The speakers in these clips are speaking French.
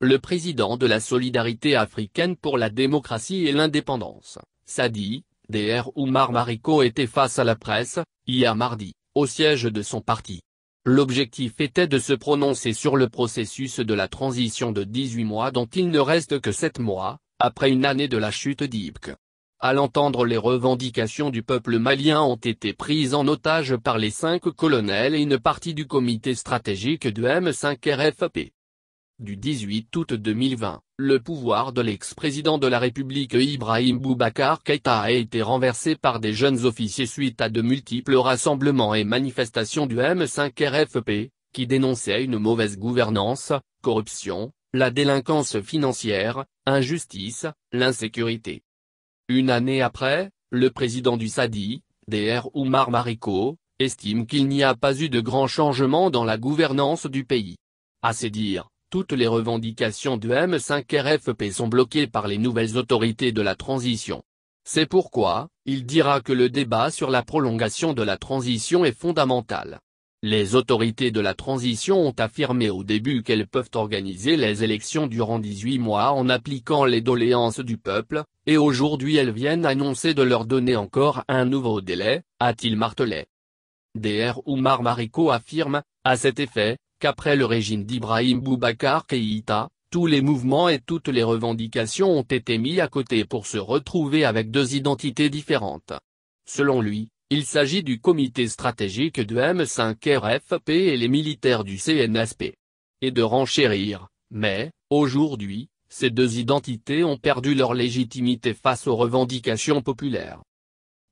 le président de la Solidarité africaine pour la démocratie et l'indépendance, Sadi, Dr Oumar Mariko était face à la presse, hier mardi, au siège de son parti. L'objectif était de se prononcer sur le processus de la transition de 18 mois dont il ne reste que 7 mois, après une année de la chute d'Ibk. À l'entendre les revendications du peuple malien ont été prises en otage par les cinq colonels et une partie du comité stratégique de M5RFP du 18 août 2020, le pouvoir de l'ex-président de la République Ibrahim Boubacar Keïta a été renversé par des jeunes officiers suite à de multiples rassemblements et manifestations du M5RFP, qui dénonçaient une mauvaise gouvernance, corruption, la délinquance financière, injustice, l'insécurité. Une année après, le président du Sadi, DR Oumar Mariko, estime qu'il n'y a pas eu de grand changement dans la gouvernance du pays. À ses dires, toutes les revendications de M5RFP sont bloquées par les nouvelles autorités de la transition. C'est pourquoi, il dira que le débat sur la prolongation de la transition est fondamental. Les autorités de la transition ont affirmé au début qu'elles peuvent organiser les élections durant 18 mois en appliquant les doléances du peuple, et aujourd'hui elles viennent annoncer de leur donner encore un nouveau délai, a-t-il martelé. DR Oumar Mariko affirme, à cet effet, qu'après le régime d'Ibrahim Boubacar Keïta, tous les mouvements et toutes les revendications ont été mis à côté pour se retrouver avec deux identités différentes. Selon lui, il s'agit du comité stratégique de M5RFP et les militaires du CNSP. Et de renchérir, mais, aujourd'hui, ces deux identités ont perdu leur légitimité face aux revendications populaires.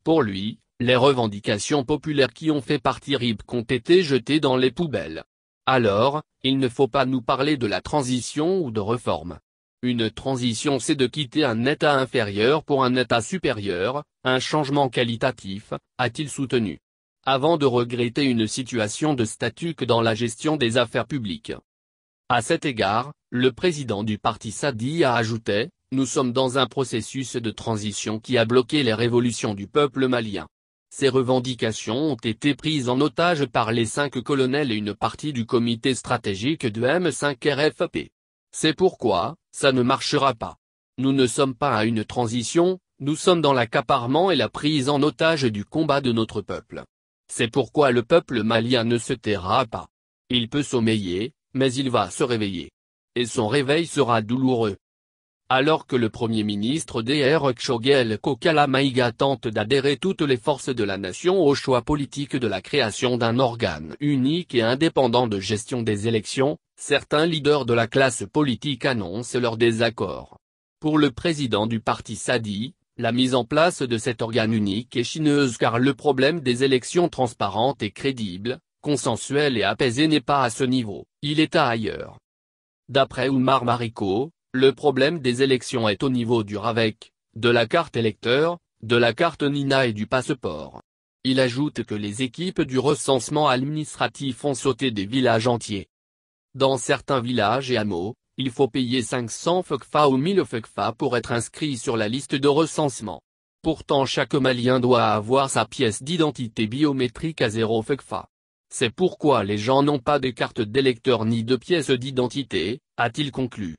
Pour lui, les revendications populaires qui ont fait partie RIB ont été jetées dans les poubelles. Alors, il ne faut pas nous parler de la transition ou de réforme. Une transition c'est de quitter un état inférieur pour un état supérieur, un changement qualitatif, a-t-il soutenu. Avant de regretter une situation de statut que dans la gestion des affaires publiques. À cet égard, le président du parti Sadi a ajouté, nous sommes dans un processus de transition qui a bloqué les révolutions du peuple malien. Ces revendications ont été prises en otage par les cinq colonels et une partie du comité stratégique de M5RFP. C'est pourquoi, ça ne marchera pas. Nous ne sommes pas à une transition, nous sommes dans l'accaparement et la prise en otage du combat de notre peuple. C'est pourquoi le peuple malien ne se taira pas. Il peut sommeiller, mais il va se réveiller. Et son réveil sera douloureux alors que le Premier ministre Dr Choguel Kokalamaïga tente d'adhérer toutes les forces de la nation au choix politique de la création d'un organe unique et indépendant de gestion des élections, certains leaders de la classe politique annoncent leur désaccord. Pour le président du parti Sadi, la mise en place de cet organe unique est chineuse car le problème des élections transparentes et crédibles, consensuelles et apaisées n'est pas à ce niveau, il est à ailleurs. D'après Oumar Mariko, le problème des élections est au niveau du RAVEC, de la carte électeur, de la carte NINA et du passeport. Il ajoute que les équipes du recensement administratif ont sauté des villages entiers. Dans certains villages et hameaux, il faut payer 500 FECFA ou 1000 FECFA pour être inscrit sur la liste de recensement. Pourtant chaque Malien doit avoir sa pièce d'identité biométrique à 0 FECFA. C'est pourquoi les gens n'ont pas de carte d'électeur ni de pièce d'identité, a-t-il conclu.